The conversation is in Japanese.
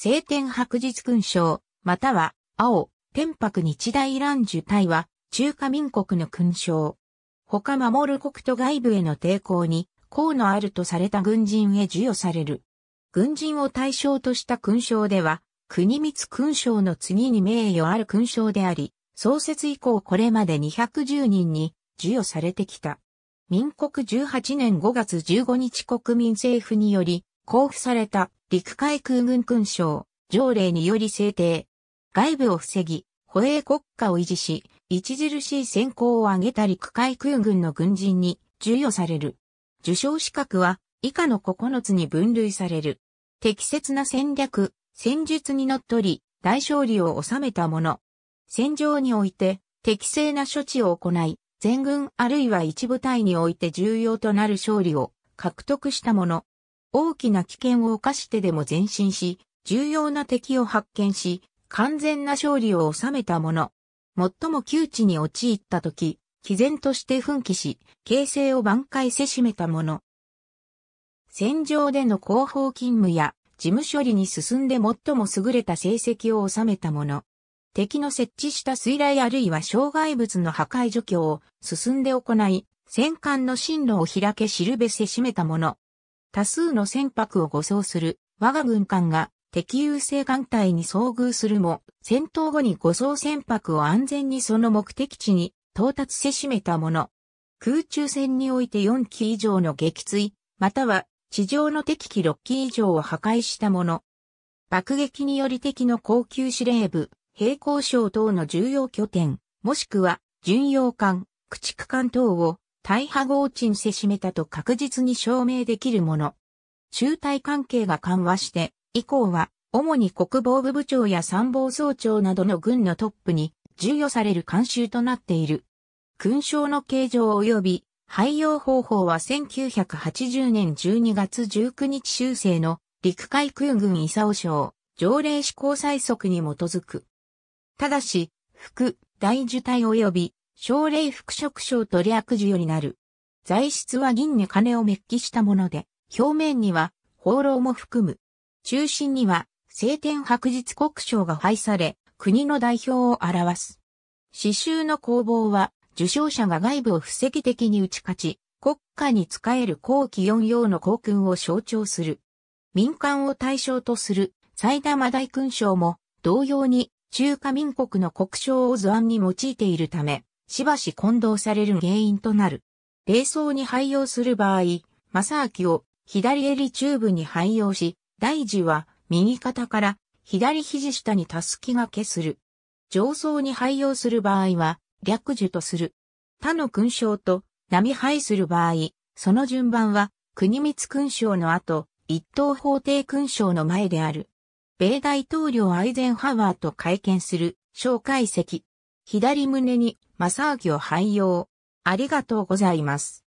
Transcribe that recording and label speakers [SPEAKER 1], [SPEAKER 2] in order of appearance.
[SPEAKER 1] 青天白日勲章、または、青、天白日大乱樹隊は、中華民国の勲章。他守る国と外部への抵抗に、功のあるとされた軍人へ授与される。軍人を対象とした勲章では、国光勲章の次に名誉ある勲章であり、創設以降これまで210人に授与されてきた。民国18年5月15日国民政府により、交付された陸海空軍勲章、条例により制定。外部を防ぎ、保衛国家を維持し、著しい戦功を挙げた陸海空軍の軍人に授与される。受賞資格は以下の9つに分類される。適切な戦略、戦術にのっとり、大勝利を収めた者。戦場において適正な処置を行い、全軍あるいは一部隊において重要となる勝利を獲得した者。大きな危険を冒してでも前進し、重要な敵を発見し、完全な勝利を収めたもの。最も窮地に陥った時、毅然として奮起し、形勢を挽回せしめたもの。戦場での広報勤務や事務処理に進んで最も優れた成績を収めたもの。敵の設置した水雷あるいは障害物の破壊除去を進んで行い、戦艦の進路を開け知るべせしめたもの。多数の船舶を護送する我が軍艦が敵優勢艦隊に遭遇するも、戦闘後に護送船舶を安全にその目的地に到達せしめたもの。空中戦において4機以上の撃墜、または地上の敵機6機以上を破壊したもの。爆撃により敵の高級司令部、平行省等の重要拠点、もしくは巡洋艦、駆逐艦等を大破合鎮せしめたと確実に証明できるもの。中隊関係が緩和して、以降は、主に国防部部長や参謀総長などの軍のトップに授与される慣習となっている。勲章の形状及び廃用方法は1980年12月19日修正の陸海空軍伊佐省条例施行採則に基づく。ただし、副、大受隊及び奨励副職賞と略授よりなる。材質は銀に金をメッキしたもので、表面には放浪も含む。中心には、晴天白日国章が配され、国の代表を表す。刺繍の工房は、受賞者が外部を不責的に打ち勝ち、国家に仕える後期4用の航空を象徴する。民間を対象とする埼玉大勲章も同様に中華民国の国章を図案に用いているため、しばし混同される原因となる。霊層に配用する場合、正明を左襟中部に配用し、大事は右肩から左肘下にたすきがけする。上層に配用する場合は、略樹とする。他の勲章と並配する場合、その順番は、国光勲章の後、一等法廷勲章の前である。米大統領アイゼンハワーと会見する、紹介席。左胸に正明を拝用。ありがとうございます。